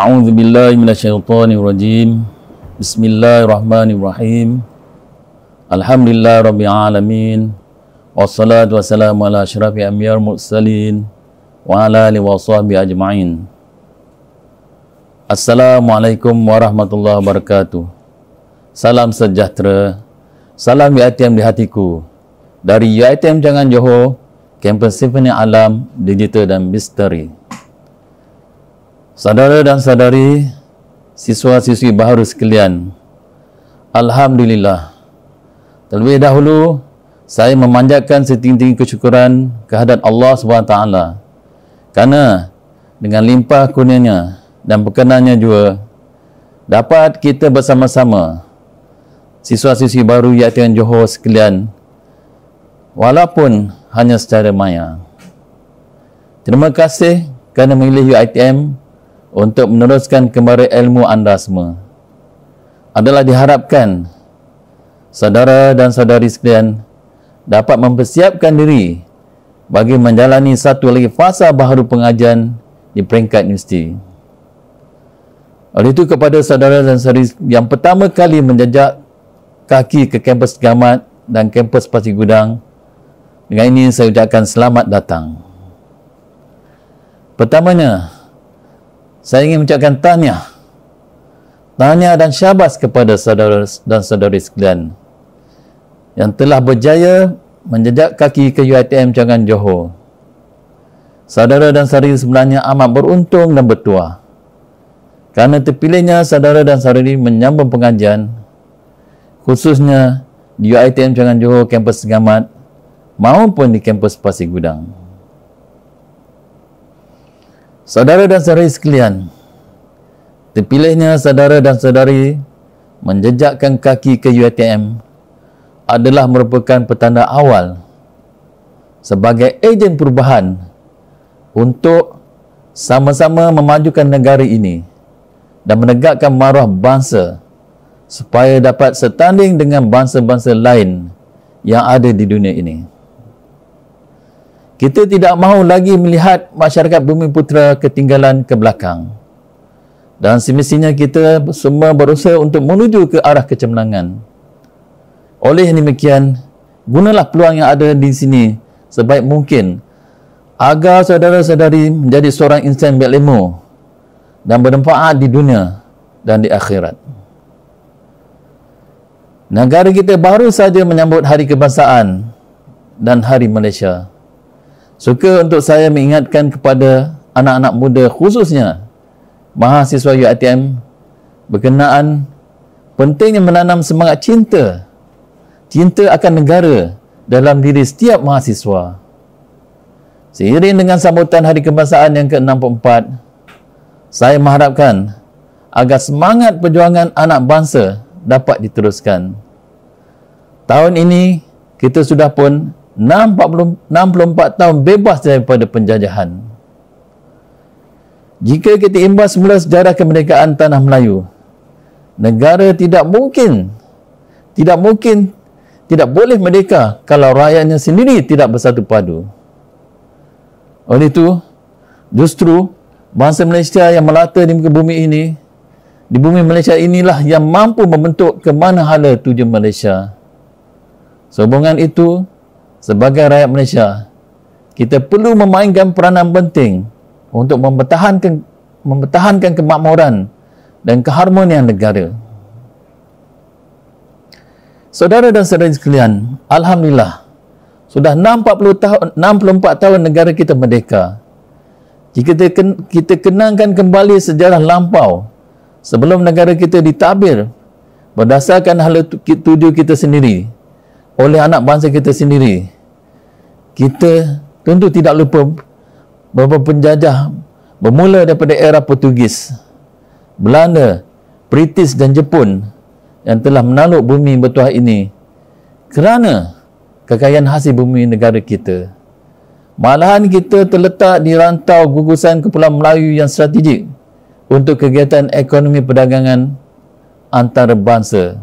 أعوذ بالله من الشيطان الرجيم بسم الله الرحمن الرحيم الحمد لله رب العالمين والصلاة والسلام على أشرف الأنبياء المرسلين وعلى آله وصحبه أجمعين السلام عليكم ورحمة الله وبركاته سلام سجاترة سلام يأتيم لهاتيكو داري يأتيم جangan Johor Campus Symphony Alam Digital dan Misteri Saudara dan saudari, siswa-siswi baru sekalian, Alhamdulillah. Terlebih dahulu, saya memanjatkan setinggi-tinggi kesyukuran kehadat Allah SWT. Kerana dengan limpah kurnianya dan berkenannya juga, dapat kita bersama-sama siswa-siswi baru Yatian Johor sekalian walaupun hanya secara maya. Terima kasih kerana memilih UITM untuk meneruskan kembali ilmu anda semua adalah diharapkan saudara dan saudari sekalian dapat mempersiapkan diri bagi menjalani satu lagi fasa baharu pengajian di peringkat universiti. Oleh itu kepada saudara dan saudari yang pertama kali menjejak kaki ke kampus Gamat dan kampus Pasir Gudang dengan ini saya ucapkan selamat datang. Pertamanya, saya ingin mengucapkan tanya tanya dan syabas kepada saudara dan saudari sekalian yang telah berjaya menjejak kaki ke UiTM Cawangan Johor saudara dan saudari sebenarnya amat beruntung dan bertuah kerana terpilihnya saudara dan saudari menyambung pengajian khususnya di UiTM Cawangan Johor kampus Segamat maupun di kampus Pasir Gudang. Saudara dan saudari sekalian, terpilihnya saudara dan saudari menjejakkan kaki ke UiTM adalah merupakan petanda awal sebagai ejen perubahan untuk sama-sama memajukan negara ini dan menegakkan maruah bangsa supaya dapat setanding dengan bangsa-bangsa lain yang ada di dunia ini. Kita tidak mahu lagi melihat masyarakat bumi putera ketinggalan ke belakang. Dan semestinya kita semua berusaha untuk menuju ke arah kecemerlangan. Oleh demikian, gunalah peluang yang ada di sini sebaik mungkin agar saudara-saudari menjadi seorang insan berilmu dan bermanfaat di dunia dan di akhirat. Negara kita baru saja menyambut Hari Kebangsaan dan Hari Malaysia. Suka untuk saya mengingatkan kepada anak-anak muda khususnya mahasiswa UiTM berkenaan pentingnya menanam semangat cinta cinta akan negara dalam diri setiap mahasiswa. Seiring dengan sambutan Hari Kebangsaan yang ke-64, saya mengharapkan agar semangat perjuangan anak bangsa dapat diteruskan. Tahun ini kita sudah pun 64 tahun bebas daripada penjajahan. Jika kita imbas semula sejarah kemerdekaan tanah Melayu, negara tidak mungkin, tidak mungkin, tidak boleh merdeka kalau rakyatnya sendiri tidak bersatu padu. Oleh itu, justru bangsa Malaysia yang melata di muka bumi ini, di bumi Malaysia inilah yang mampu membentuk kemana hala tujuan Malaysia. Sehubungan itu, sebagai rakyat Malaysia kita perlu memainkan peranan penting untuk mempertahankan mempertahankan kemakmuran dan keharmonian negara. Saudara dan saudari sekalian, Alhamdulillah, sudah 64 tahun, 64 tahun negara kita merdeka. Jika kita, ken, kita kenangkan kembali sejarah lampau, sebelum negara kita ditabir berdasarkan hal tuju kita sendiri, oleh anak bangsa kita sendiri, kita tentu tidak lupa beberapa penjajah bermula daripada era Portugis, Belanda, British dan Jepun yang telah menaluk bumi bertuah ini kerana kekayaan hasil bumi negara kita. Malahan kita terletak di rantau gugusan Kepulauan Melayu yang strategik untuk kegiatan ekonomi perdagangan antarabangsa.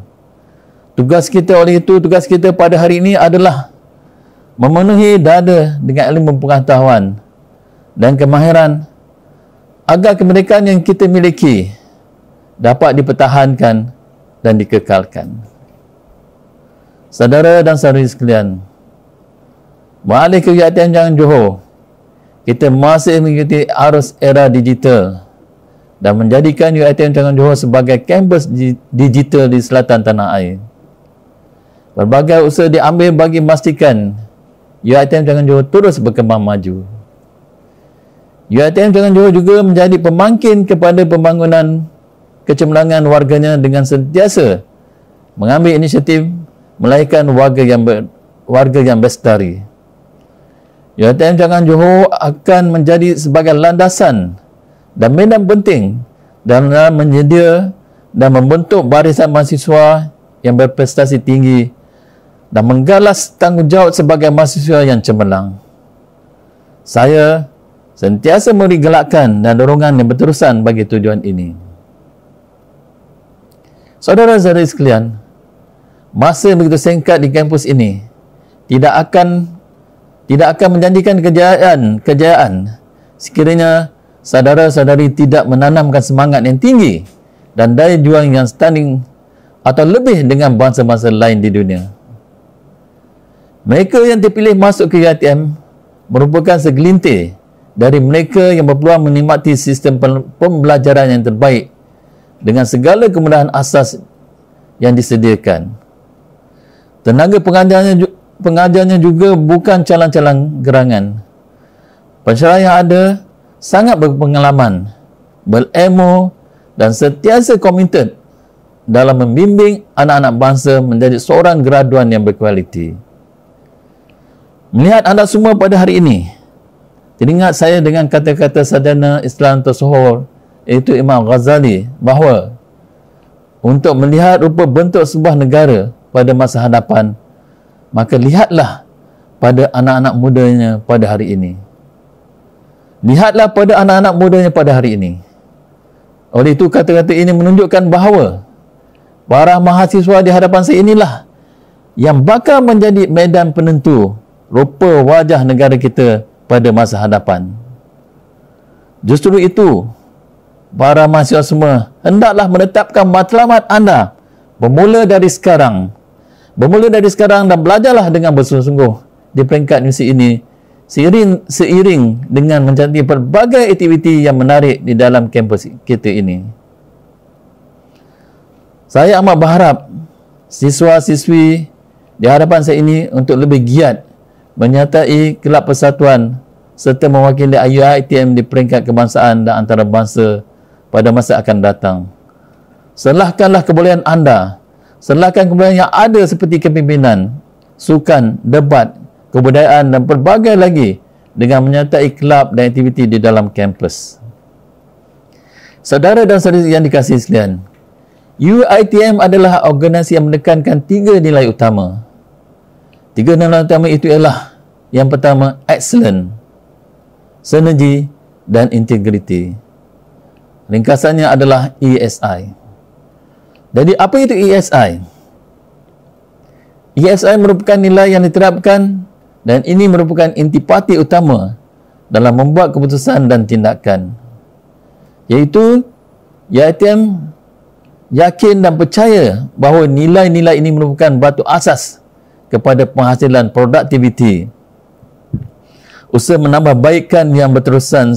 Tugas kita oleh itu, tugas kita pada hari ini adalah memenuhi dada dengan ilmu pengetahuan dan kemahiran agar kemerdekaan yang kita miliki dapat dipertahankan dan dikekalkan. Saudara dan saudari sekalian, beralih kegiatan yang Johor, kita masih mengikuti arus era digital dan menjadikan UiTM Cangkang Johor sebagai kampus digital di selatan tanah air. Berbagai usaha diambil bagi memastikan UiTM Jangan Johor terus berkembang maju. UiTM Jangan Johor juga menjadi pemangkin kepada pembangunan kecemerlangan warganya dengan sentiasa mengambil inisiatif melahirkan warga yang ber, warga yang bestari. UiTM Jangan Johor akan menjadi sebagai landasan dan medan penting dalam menyedia dan membentuk barisan mahasiswa yang berprestasi tinggi dan menggalas tanggungjawab sebagai mahasiswa yang cemerlang. Saya sentiasa memberi gelakan dan dorongan yang berterusan bagi tujuan ini. Saudara saudara sekalian, masa yang begitu singkat di kampus ini tidak akan tidak akan menjanjikan kejayaan kejayaan sekiranya saudara saudari tidak menanamkan semangat yang tinggi dan daya juang yang standing atau lebih dengan bangsa-bangsa lain di dunia. Mereka yang dipilih masuk ke KTM merupakan segelintir dari mereka yang berpeluang menikmati sistem pembelajaran yang terbaik dengan segala kemudahan asas yang disediakan. Tenaga pengajarnya, pengajarnya juga bukan calang-calang gerangan. Pensyarah yang ada sangat berpengalaman, berilmu dan sentiasa komited dalam membimbing anak-anak bangsa menjadi seorang graduan yang berkualiti melihat anda semua pada hari ini jadi saya dengan kata-kata sadana Islam tersohor iaitu Imam Ghazali bahawa untuk melihat rupa bentuk sebuah negara pada masa hadapan maka lihatlah pada anak-anak mudanya pada hari ini lihatlah pada anak-anak mudanya pada hari ini oleh itu kata-kata ini menunjukkan bahawa para mahasiswa di hadapan saya inilah yang bakal menjadi medan penentu rupa wajah negara kita pada masa hadapan. Justru itu, para mahasiswa semua hendaklah menetapkan matlamat anda bermula dari sekarang. Bermula dari sekarang dan belajarlah dengan bersungguh-sungguh di peringkat universiti ini seiring, seiring dengan mencari pelbagai aktiviti yang menarik di dalam kampus kita ini. Saya amat berharap siswa-siswi di hadapan saya ini untuk lebih giat Menyatai kelab persatuan serta mewakili IUITM di peringkat kebangsaan dan antarabangsa pada masa akan datang. Selahkanlah kebolehan anda. Selahkan kebolehan yang ada seperti kepimpinan, sukan, debat, kebudayaan dan pelbagai lagi dengan menyatai kelab dan aktiviti di dalam kampus. Saudara dan saudari yang dikasihi sekalian, UITM adalah organisasi yang menekankan tiga nilai utama Tiga nilai utama itu ialah yang pertama excellent, synergy dan integrity. Ringkasannya adalah ESI. Jadi apa itu ESI? ESI merupakan nilai yang diterapkan dan ini merupakan intipati utama dalam membuat keputusan dan tindakan iaitu IATM yakin dan percaya bahawa nilai-nilai ini merupakan batu asas kepada penghasilan produktiviti. Usaha menambah baikkan yang berterusan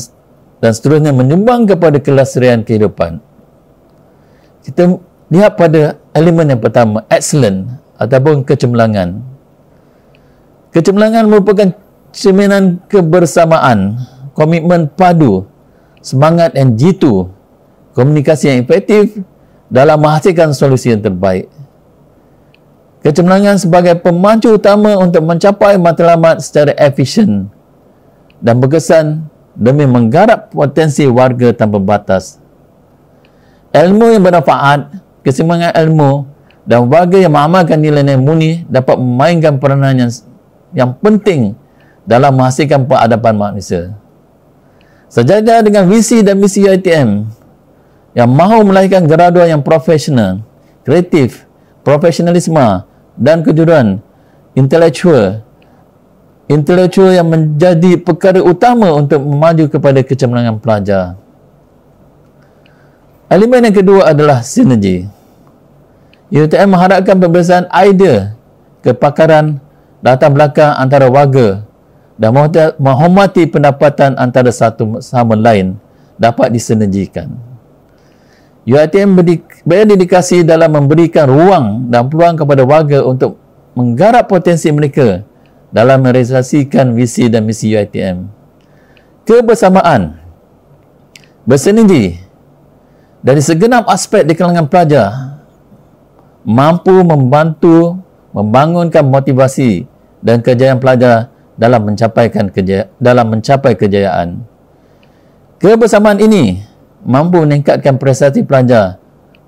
dan seterusnya menyumbang kepada kelasrian kehidupan. Kita lihat pada elemen yang pertama, excellent ataupun kecemerlangan. Kecemerlangan merupakan cerminan kebersamaan, komitmen padu, semangat yang jitu, komunikasi yang efektif dalam menghasilkan solusi yang terbaik kecemerlangan sebagai pemacu utama untuk mencapai matlamat secara efisien dan berkesan demi menggarap potensi warga tanpa batas. Ilmu yang bermanfaat, kesemangat ilmu dan warga yang mengamalkan nilai-nilai muni dapat memainkan peranan yang, yang penting dalam menghasilkan peradaban manusia. Sejajar dengan visi dan misi UITM yang mahu melahirkan graduan yang profesional, kreatif profesionalisme ah dan kejujuran intelektual intelektual yang menjadi perkara utama untuk memaju kepada kecemerlangan pelajar elemen yang kedua adalah sinergi e UTM mengharapkan pembesaran idea kepakaran latar belakang antara warga dan menghormati pendapatan antara satu sama lain dapat disenergikan. UiTM berdedikasi dalam memberikan ruang dan peluang kepada warga untuk menggarap potensi mereka dalam merealisasikan visi dan misi UiTM. Kebersamaan, bersinergi dari segenap aspek di kalangan pelajar mampu membantu membangunkan motivasi dan kejayaan pelajar Dalam mencapai kejayaan. Kebersamaan ini mampu meningkatkan prestasi pelajar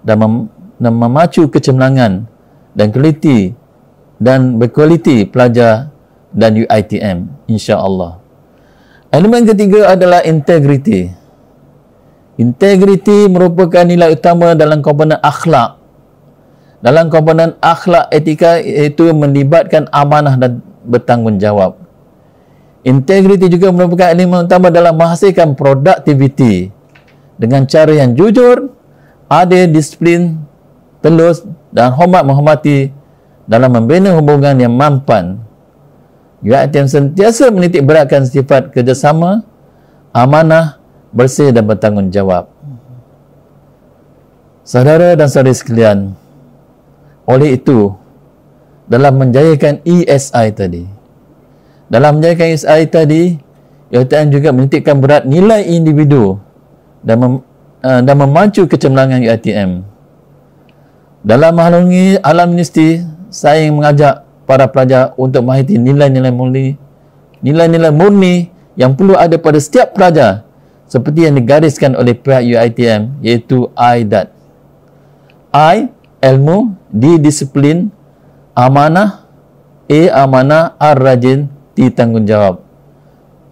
dan, mem- dan memacu kecemerlangan dan kualiti dan berkualiti pelajar dan UiTM insya-Allah. Elemen ketiga adalah integriti. Integriti merupakan nilai utama dalam komponen akhlak. Dalam komponen akhlak etika itu melibatkan amanah dan bertanggungjawab. Integriti juga merupakan elemen utama dalam menghasilkan produktiviti dengan cara yang jujur, adil, disiplin, telus dan hormat menghormati dalam membina hubungan yang mampan. Yuat sentiasa menitik beratkan sifat kerjasama, amanah, bersih dan bertanggungjawab. Saudara dan saudari sekalian, oleh itu, dalam menjayakan ESI tadi, dalam menjayakan ESI tadi, Yuat juga menitikkan berat nilai individu dan, mem, uh, dan memacu kecemerlangan UiTM. Dalam menghalangi alam universiti, saya ingin mengajak para pelajar untuk menghayati nilai-nilai murni nilai-nilai murni yang perlu ada pada setiap pelajar seperti yang digariskan oleh pihak UiTM iaitu I that I ilmu D disiplin amanah A amanah R rajin T tanggungjawab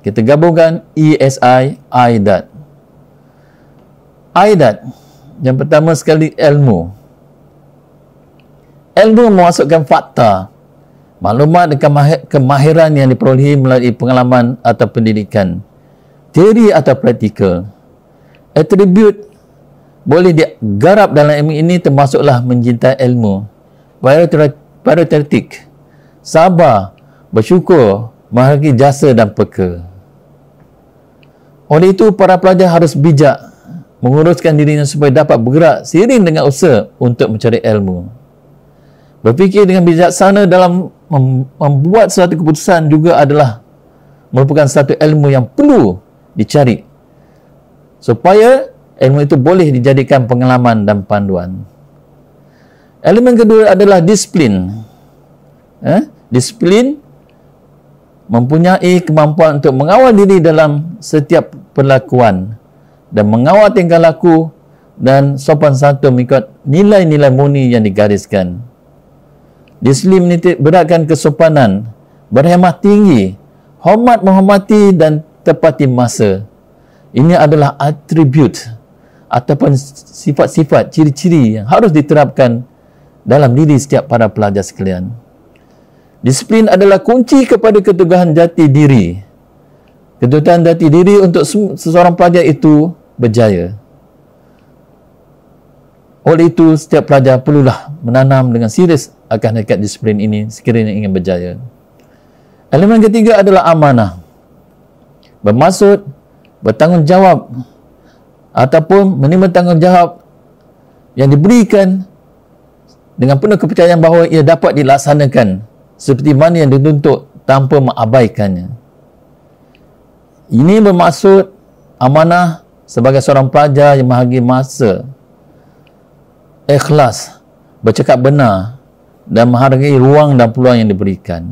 kita gabungkan ESI I that aidat yang pertama sekali ilmu ilmu memasukkan fakta maklumat dan kemahiran yang diperolehi melalui pengalaman atau pendidikan teori atau praktikal atribut boleh digarap dalam ilmu ini termasuklah mencintai ilmu paratertik, sabar bersyukur menghargai jasa dan peka oleh itu para pelajar harus bijak menguruskan dirinya supaya dapat bergerak seiring dengan usaha untuk mencari ilmu. Berfikir dengan bijaksana dalam membuat suatu keputusan juga adalah merupakan satu ilmu yang perlu dicari supaya ilmu itu boleh dijadikan pengalaman dan panduan. Elemen kedua adalah disiplin. Eh? Disiplin mempunyai kemampuan untuk mengawal diri dalam setiap perlakuan dan mengawal tingkah laku dan sopan santun mengikut nilai-nilai murni yang digariskan. Disiplin menitik beratkan kesopanan, berhemat tinggi, hormat menghormati dan tepati masa. Ini adalah atribut ataupun sifat-sifat ciri-ciri yang harus diterapkan dalam diri setiap para pelajar sekalian. Disiplin adalah kunci kepada keteguhan jati diri. Kedudukan dati diri untuk seseorang pelajar itu berjaya. Oleh itu, setiap pelajar perlulah menanam dengan serius akan hakikat disiplin ini sekiranya ingin berjaya. Elemen ketiga adalah amanah. Bermaksud bertanggungjawab ataupun menerima tanggungjawab yang diberikan dengan penuh kepercayaan bahawa ia dapat dilaksanakan seperti mana yang dituntut tanpa mengabaikannya. Ini bermaksud amanah sebagai seorang pelajar yang menghargi masa, ikhlas, bercakap benar dan menghargai ruang dan peluang yang diberikan.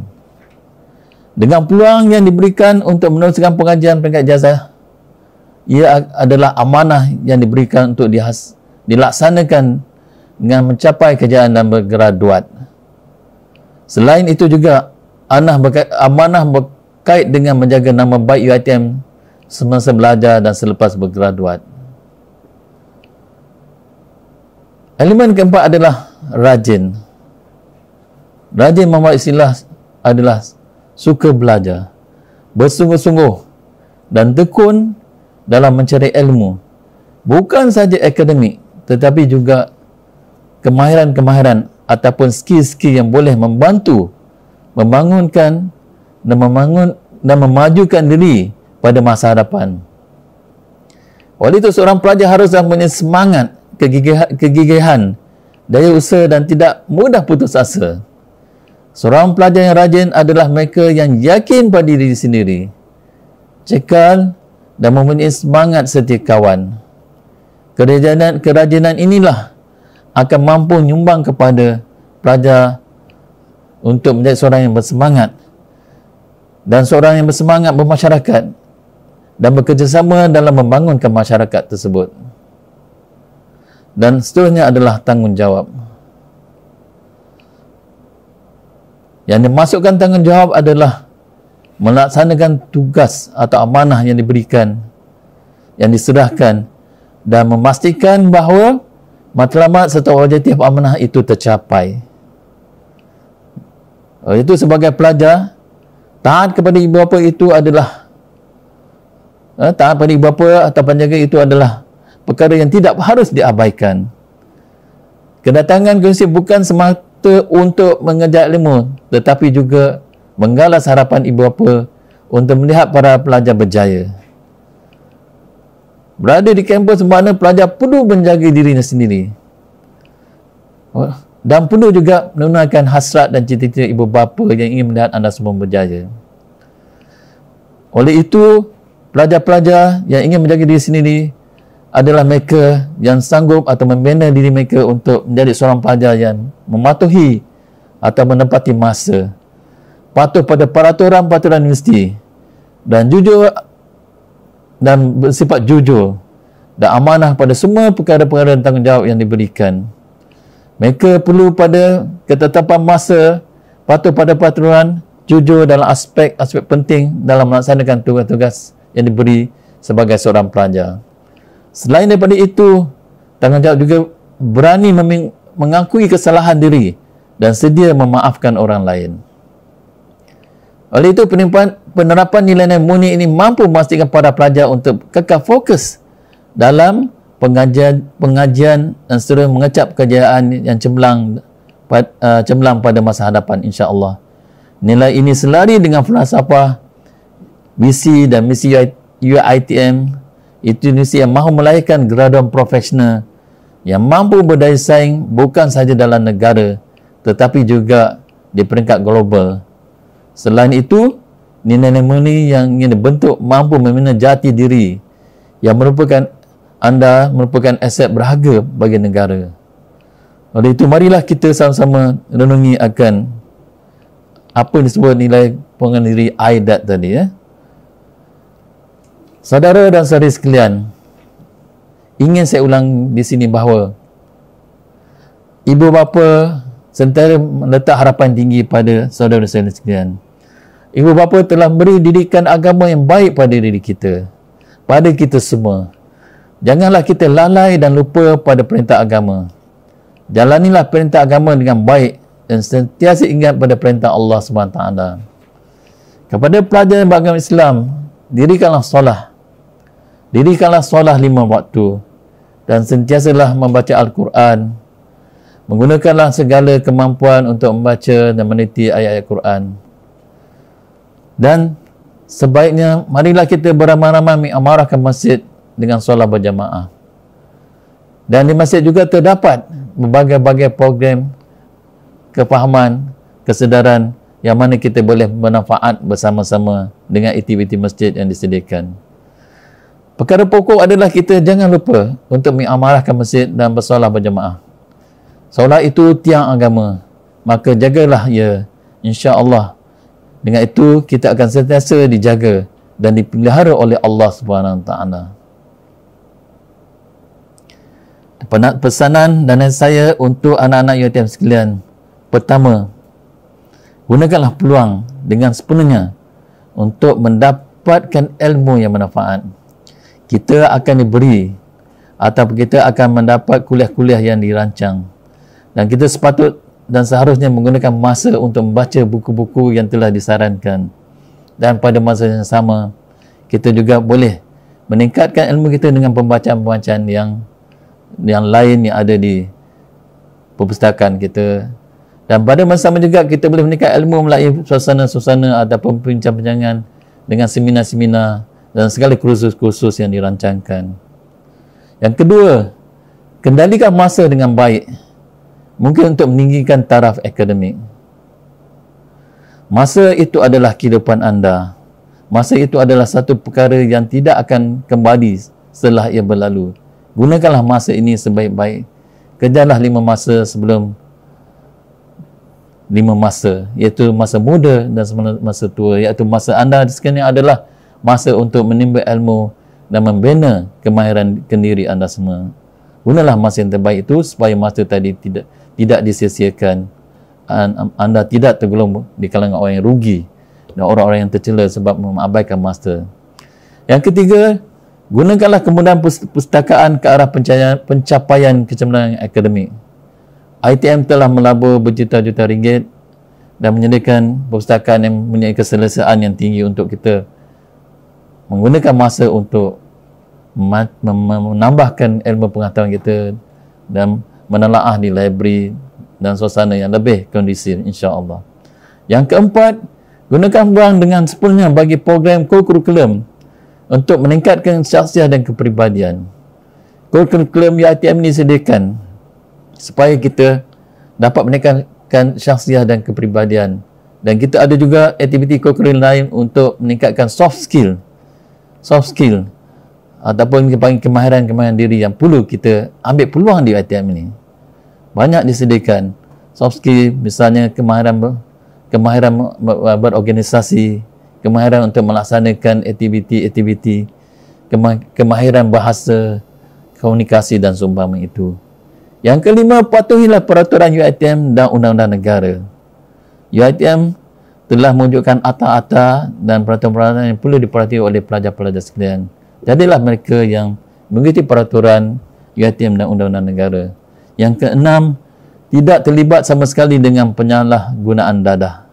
Dengan peluang yang diberikan untuk meneruskan pengajian peringkat jazah, ia adalah amanah yang diberikan untuk dihas, dilaksanakan dengan mencapai kerjaan dan bergraduat. Selain itu juga, anah amanah kait dengan menjaga nama baik UiTM semasa belajar dan selepas bergraduat. Elemen keempat adalah rajin. Rajin membuat istilah adalah suka belajar, bersungguh-sungguh dan tekun dalam mencari ilmu. Bukan saja akademik tetapi juga kemahiran-kemahiran ataupun skill-skill yang boleh membantu membangunkan dan membangun dan memajukan diri pada masa hadapan. Oleh itu, seorang pelajar harus mempunyai semangat, kegigihan, daya usaha dan tidak mudah putus asa. Seorang pelajar yang rajin adalah mereka yang yakin pada diri sendiri, cekal dan mempunyai semangat setiap kawan. Kerajinan, kerajinan inilah akan mampu nyumbang kepada pelajar untuk menjadi seorang yang bersemangat dan seorang yang bersemangat bermasyarakat dan bekerjasama dalam membangunkan masyarakat tersebut dan seterusnya adalah tanggungjawab yang dimasukkan tanggungjawab adalah melaksanakan tugas atau amanah yang diberikan yang diserahkan dan memastikan bahawa matlamat serta wajib amanah itu tercapai itu sebagai pelajar taat kepada ibu bapa itu adalah eh, taat kepada ibu bapa atau penjaga itu adalah perkara yang tidak harus diabaikan kedatangan konsep bukan semata untuk mengejar ilmu tetapi juga menggalas harapan ibu bapa untuk melihat para pelajar berjaya berada di kampus mana pelajar perlu menjaga dirinya sendiri oh dan penuh juga menunaikan hasrat dan cita-cita ibu bapa yang ingin melihat anda semua berjaya. Oleh itu, pelajar-pelajar yang ingin menjaga diri sendiri adalah mereka yang sanggup atau membina diri mereka untuk menjadi seorang pelajar yang mematuhi atau menempati masa patuh pada peraturan-peraturan universiti dan jujur dan bersifat jujur dan amanah pada semua perkara-perkara dan tanggungjawab yang diberikan. Mereka perlu pada ketetapan masa, patuh pada peraturan, jujur dalam aspek-aspek penting dalam melaksanakan tugas-tugas yang diberi sebagai seorang pelajar. Selain daripada itu, tanggungjawab juga berani mengakui kesalahan diri dan sedia memaafkan orang lain. Oleh itu, penerapan, penerapan nilai-nilai murni ini mampu memastikan para pelajar untuk kekal fokus dalam pengajian pengajian dan seterusnya mengecap kejayaan yang cemerlang uh, cemerlang pada masa hadapan insya-Allah. Nilai ini selari dengan falsafah misi dan misi UITM itu misi yang mahu melahirkan graduan profesional yang mampu berdaya saing bukan sahaja dalam negara tetapi juga di peringkat global. Selain itu, nilai-nilai yang ingin dibentuk mampu membina jati diri yang merupakan anda merupakan aset berharga bagi negara. Oleh itu, marilah kita sama-sama renungi akan apa yang disebut nilai pengenal diri IDAT tadi. Ya. Saudara dan saudari sekalian, ingin saya ulang di sini bahawa ibu bapa sentiasa meletak harapan tinggi pada saudara dan saudari sekalian. Ibu bapa telah beri didikan agama yang baik pada diri kita, pada kita semua. Janganlah kita lalai dan lupa pada perintah agama. Jalanilah perintah agama dengan baik dan sentiasa ingat pada perintah Allah SWT. Kepada pelajar yang beragama Islam, dirikanlah solah. Dirikanlah solah lima waktu dan sentiasalah membaca Al-Quran. Menggunakanlah segala kemampuan untuk membaca dan meniti ayat-ayat Quran. Dan sebaiknya, marilah kita beramah-ramah mi'amarah ke masjid dengan solat berjamaah. Dan di masjid juga terdapat berbagai-bagai program kefahaman, kesedaran yang mana kita boleh bermanfaat bersama-sama dengan aktiviti masjid yang disediakan. Perkara pokok adalah kita jangan lupa untuk mengamalkan masjid dan bersolat berjamaah. Solat itu tiang agama. Maka jagalah ya, insya-Allah. Dengan itu kita akan sentiasa dijaga dan dipelihara oleh Allah Subhanahu Wa Ta'ala penat pesanan dan saya untuk anak-anak UTM sekalian. Pertama, gunakanlah peluang dengan sepenuhnya untuk mendapatkan ilmu yang bermanfaat. Kita akan diberi atau kita akan mendapat kuliah-kuliah yang dirancang. Dan kita sepatut dan seharusnya menggunakan masa untuk membaca buku-buku yang telah disarankan. Dan pada masa yang sama, kita juga boleh meningkatkan ilmu kita dengan pembacaan-pembacaan yang yang lain yang ada di perpustakaan kita dan pada masa sama juga kita boleh meningkat ilmu melalui suasana-suasana ataupun pembincangan dengan seminar-seminar dan segala kursus-kursus yang dirancangkan. Yang kedua, kendalikan masa dengan baik. Mungkin untuk meninggikan taraf akademik. Masa itu adalah kehidupan anda. Masa itu adalah satu perkara yang tidak akan kembali setelah ia berlalu gunakanlah masa ini sebaik-baik kerjalah lima masa sebelum lima masa iaitu masa muda dan masa tua iaitu masa anda sekarang adalah masa untuk menimba ilmu dan membina kemahiran kendiri anda semua gunalah masa yang terbaik itu supaya masa tadi tidak tidak disiasiakan siakan anda tidak tergolong di kalangan orang yang rugi dan orang-orang yang tercela sebab mengabaikan masa yang ketiga Gunakanlah kemudahan perpustakaan ke arah pencapaian, kecemerlangan akademik. ITM telah melabur berjuta-juta ringgit dan menyediakan perpustakaan yang mempunyai keselesaan yang tinggi untuk kita menggunakan masa untuk menambahkan ilmu pengetahuan kita dan menelaah di library dan suasana yang lebih kondisif insya-Allah. Yang keempat, gunakan ruang dengan sepenuhnya bagi program kurikulum untuk meningkatkan syaksiah dan kepribadian. Kurikulum e UITM ini sediakan supaya kita dapat meningkatkan syaksiah dan kepribadian. Dan kita ada juga aktiviti kurikulum lain untuk meningkatkan soft skill. Soft skill ataupun kita kemahiran-kemahiran diri yang perlu kita ambil peluang di UITM e ini. Banyak disediakan soft skill misalnya kemahiran kemahiran berorganisasi, kemahiran untuk melaksanakan aktiviti-aktiviti, kemahiran bahasa, komunikasi dan sumbangan itu. Yang kelima, patuhilah peraturan UITM dan undang-undang negara. UITM telah menunjukkan ata-ata dan peraturan-peraturan yang perlu diperhatikan oleh pelajar-pelajar sekalian. Jadilah mereka yang mengikuti peraturan UITM dan undang-undang negara. Yang keenam, tidak terlibat sama sekali dengan penyalahgunaan dadah.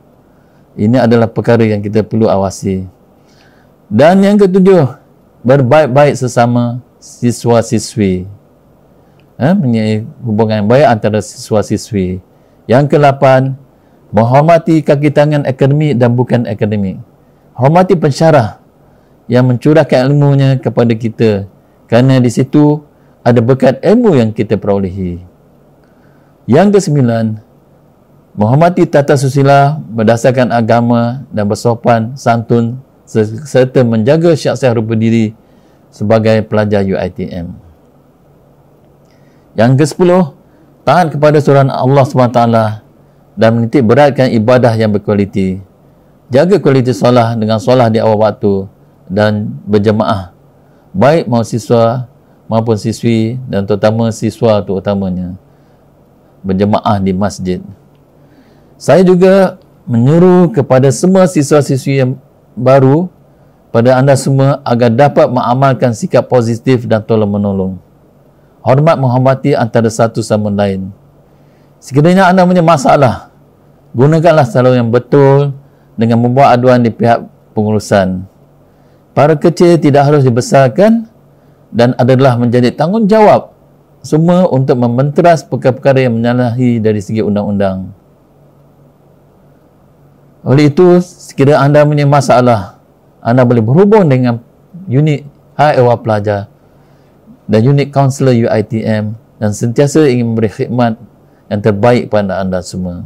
Ini adalah perkara yang kita perlu awasi. Dan yang ketujuh, berbaik-baik sesama siswa-siswi. Eh, ha, menyai hubungan baik antara siswa-siswi. Yang kelapan, menghormati kaki tangan akademik dan bukan akademik. Hormati pensyarah yang mencurahkan ilmunya kepada kita kerana di situ ada bekat ilmu yang kita perolehi. Yang kesembilan, menghormati tata susila berdasarkan agama dan bersopan santun serta menjaga syaksiah rupa diri sebagai pelajar UITM. Yang ke-10, tahan kepada suruhan Allah SWT dan menitik beratkan ibadah yang berkualiti. Jaga kualiti solah dengan solah di awal waktu dan berjemaah. Baik mahasiswa maupun siswi dan terutama siswa utamanya berjemaah di masjid. Saya juga menyuruh kepada semua siswa-siswi yang baru pada anda semua agar dapat mengamalkan sikap positif dan tolong-menolong. Hormat menghormati antara satu sama lain. Sekiranya anda punya masalah, gunakanlah saluran yang betul dengan membuat aduan di pihak pengurusan. Para kecil tidak harus dibesarkan dan adalah menjadi tanggungjawab semua untuk membenteras perkara-perkara yang menyalahi dari segi undang-undang. Oleh itu, sekiranya anda punya masalah, anda boleh berhubung dengan unit HIWA pelajar dan unit kaunselor UITM dan sentiasa ingin memberi khidmat yang terbaik kepada anda semua.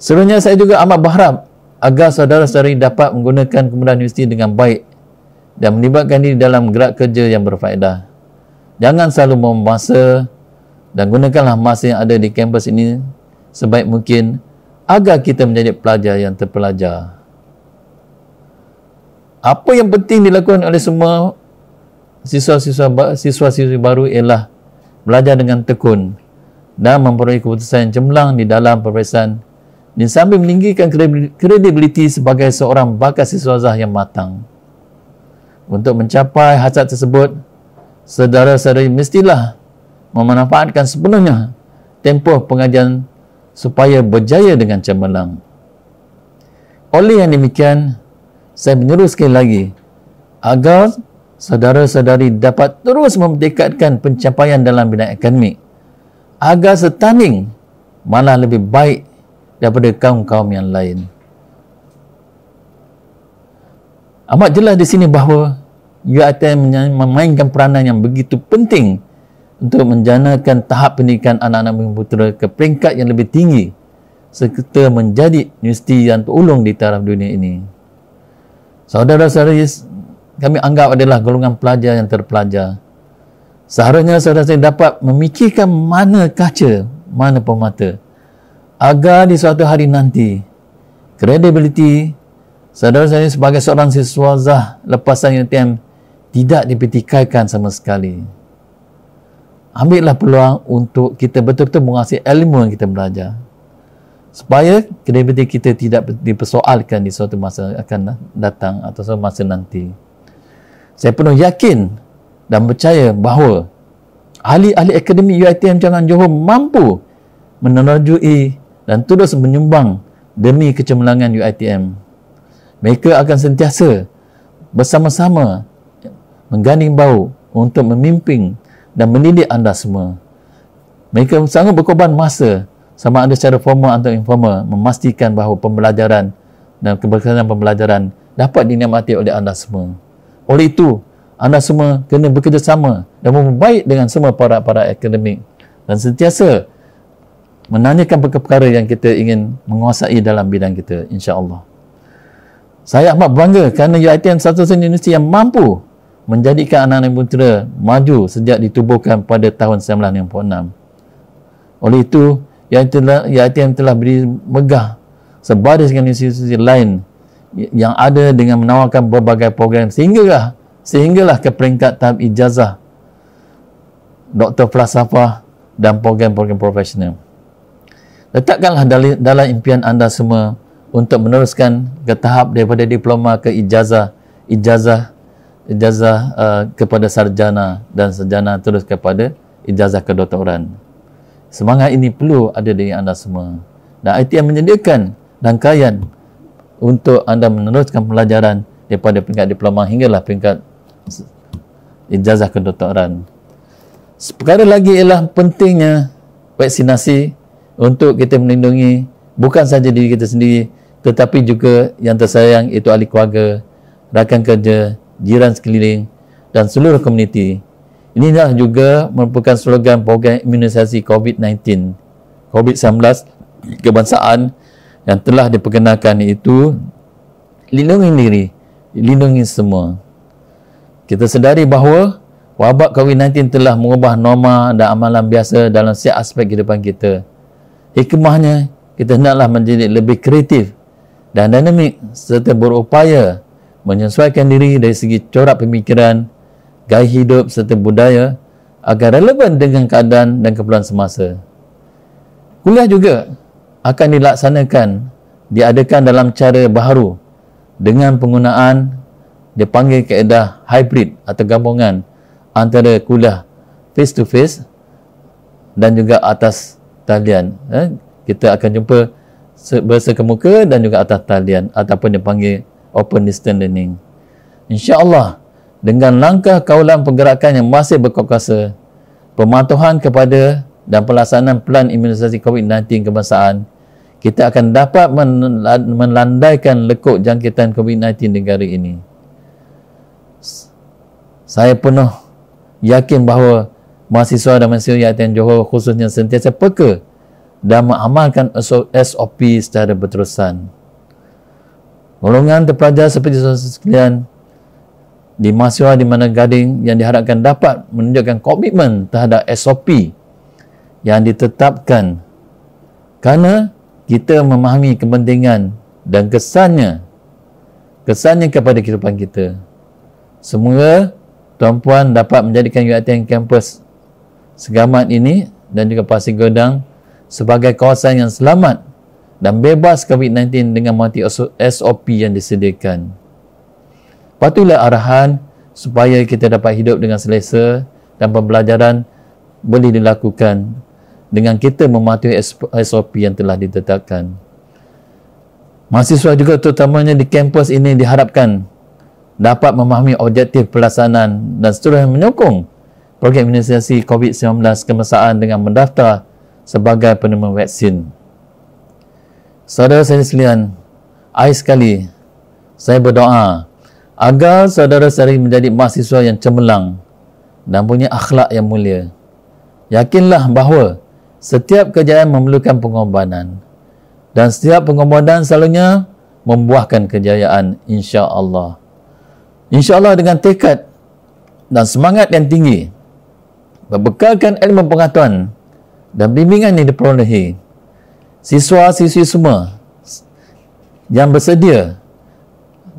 Sebenarnya saya juga amat berharap agar saudara-saudari dapat menggunakan kemudahan universiti dengan baik dan melibatkan diri dalam gerak kerja yang berfaedah. Jangan selalu membuang dan gunakanlah masa yang ada di kampus ini sebaik mungkin agar kita menjadi pelajar yang terpelajar. Apa yang penting dilakukan oleh semua siswa-siswa siswa-siswa baru ialah belajar dengan tekun dan memperoleh keputusan yang cemerlang di dalam peperiksaan dan sambil meninggikan kredibiliti sebagai seorang bakal siswa zah yang matang. Untuk mencapai hasrat tersebut, saudara-saudari mestilah memanfaatkan sepenuhnya tempoh pengajian supaya berjaya dengan cemerlang. Oleh yang demikian, saya menyeru sekali lagi agar saudara-saudari dapat terus memperdekatkan pencapaian dalam bidang akademik agar setanding malah lebih baik daripada kaum-kaum yang lain. Amat jelas di sini bahawa UiTM memainkan peranan yang begitu penting untuk menjanakan tahap pendidikan anak-anak bumi putera ke peringkat yang lebih tinggi serta menjadi universiti yang terulung di taraf dunia ini. Saudara-saudari kami anggap adalah golongan pelajar yang terpelajar. Seharusnya saudara-saudari dapat memikirkan mana kaca, mana pemata agar di suatu hari nanti kredibiliti saudara-saudari sebagai seorang siswa zah lepasan UTM tidak dipertikaikan sama sekali ambillah peluang untuk kita betul-betul menguasai ilmu yang kita belajar supaya kredibiliti kita tidak dipersoalkan di suatu masa akan datang atau suatu masa nanti saya penuh yakin dan percaya bahawa ahli-ahli akademi UiTM Jangan Johor mampu menerjui dan terus menyumbang demi kecemerlangan UiTM mereka akan sentiasa bersama-sama mengganding bau untuk memimpin dan mendidik anda semua. Mereka sangat berkorban masa sama ada secara formal atau informal memastikan bahawa pembelajaran dan keberkesanan pembelajaran dapat dinikmati oleh anda semua. Oleh itu, anda semua kena bekerjasama dan membaik dengan semua para-para akademik dan sentiasa menanyakan perkara-perkara yang kita ingin menguasai dalam bidang kita insya-Allah. Saya amat bangga kerana UiTM satu-satunya universiti yang mampu menjadikan anak Nabi Putera maju sejak ditubuhkan pada tahun 1956. Oleh itu, yang telah, yang telah beri megah sebaris dengan institusi lain yang ada dengan menawarkan berbagai program sehinggalah sehinggalah ke peringkat tahap ijazah doktor falsafah dan program-program profesional. Letakkanlah dalam impian anda semua untuk meneruskan ke tahap daripada diploma ke ijazah, ijazah ijazah uh, kepada sarjana dan sarjana terus kepada ijazah kedoktoran. Semangat ini perlu ada di anda semua. Dan ITM menyediakan rangkaian untuk anda meneruskan pelajaran daripada peringkat diploma hinggalah peringkat ijazah kedoktoran. Perkara lagi ialah pentingnya vaksinasi untuk kita melindungi bukan saja diri kita sendiri tetapi juga yang tersayang itu ahli keluarga, rakan kerja, jiran sekeliling dan seluruh komuniti. Inilah juga merupakan slogan program imunisasi COVID-19, COVID-19 kebangsaan yang telah diperkenalkan iaitu lindungi diri, lindungi semua. Kita sedari bahawa wabak COVID-19 telah mengubah norma dan amalan biasa dalam setiap aspek kehidupan kita. Hikmahnya, kita hendaklah menjadi lebih kreatif dan dinamik serta berupaya menyesuaikan diri dari segi corak pemikiran, gaya hidup serta budaya agar relevan dengan keadaan dan keperluan semasa. Kuliah juga akan dilaksanakan diadakan dalam cara baru dengan penggunaan dipanggil kaedah hybrid atau gabungan antara kuliah face to face dan juga atas talian. Eh, kita akan jumpa bersekemuka dan juga atas talian ataupun dipanggil Open dan learning. InsyaAllah, dengan langkah kawalan pergerakan yang masih berkuasa, pematuhan kepada dan pelaksanaan pelan imunisasi COVID-19 kebangsaan, kita akan dapat melandaikan lekuk jangkitan COVID-19 negara ini. Saya penuh yakin bahawa mahasiswa dan mahasiswa Yatian Johor khususnya sentiasa peka dan mengamalkan SOP secara berterusan. Golongan terpelajar seperti saudara sekalian di mahasiswa di mana gading yang diharapkan dapat menunjukkan komitmen terhadap SOP yang ditetapkan kerana kita memahami kepentingan dan kesannya kesannya kepada kehidupan kita Semua tuan-puan dapat menjadikan UITM Campus segamat ini dan juga pasir godang sebagai kawasan yang selamat dan bebas COVID-19 dengan mati SOP yang disediakan. Patutlah arahan supaya kita dapat hidup dengan selesa dan pembelajaran boleh dilakukan dengan kita mematuhi SOP yang telah ditetapkan. Mahasiswa juga terutamanya di kampus ini diharapkan dapat memahami objektif pelaksanaan dan seterusnya menyokong program imunisasi COVID-19 kemasaan dengan mendaftar sebagai penerima vaksin saudara saya sekalian, akhir sekali, saya berdoa agar saudara saya menjadi mahasiswa yang cemerlang dan punya akhlak yang mulia. Yakinlah bahawa setiap kejayaan memerlukan pengorbanan dan setiap pengorbanan selalunya membuahkan kejayaan insya Allah. Insya Allah dengan tekad dan semangat yang tinggi berbekalkan ilmu pengatuan dan bimbingan yang diperolehi siswa-siswi semua yang bersedia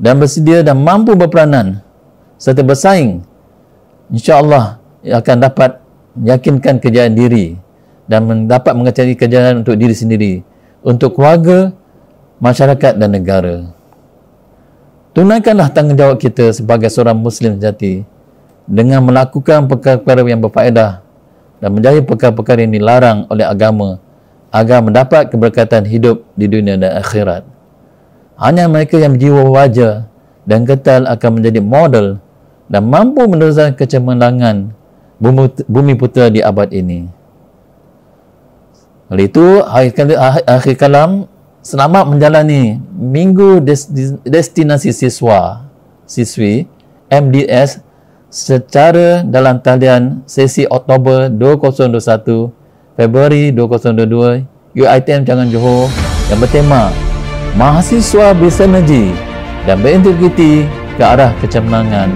dan bersedia dan mampu berperanan serta bersaing insyaAllah akan dapat meyakinkan kejayaan diri dan dapat mengecari kejayaan untuk diri sendiri untuk keluarga masyarakat dan negara tunaikanlah tanggungjawab kita sebagai seorang muslim sejati dengan melakukan perkara-perkara yang berfaedah dan menjaya perkara-perkara yang dilarang oleh agama agar mendapat keberkatan hidup di dunia dan akhirat. Hanya mereka yang berjiwa wajar dan ketal akan menjadi model dan mampu meneruskan kecemerlangan bumi, putera di abad ini. Oleh itu, akhir, akhir kalam, selamat menjalani Minggu Destinasi Siswa, Siswi, MDS secara dalam talian sesi Oktober 2021 Februari 2022 UITM Jangan Johor yang bertema Mahasiswa Bersenergi dan Berintegriti ke Arah Kecemerlangan.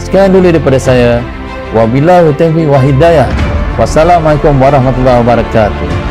Sekian dulu daripada saya. Wabillahi taufiq wa hidayah. Wassalamualaikum warahmatullahi wabarakatuh.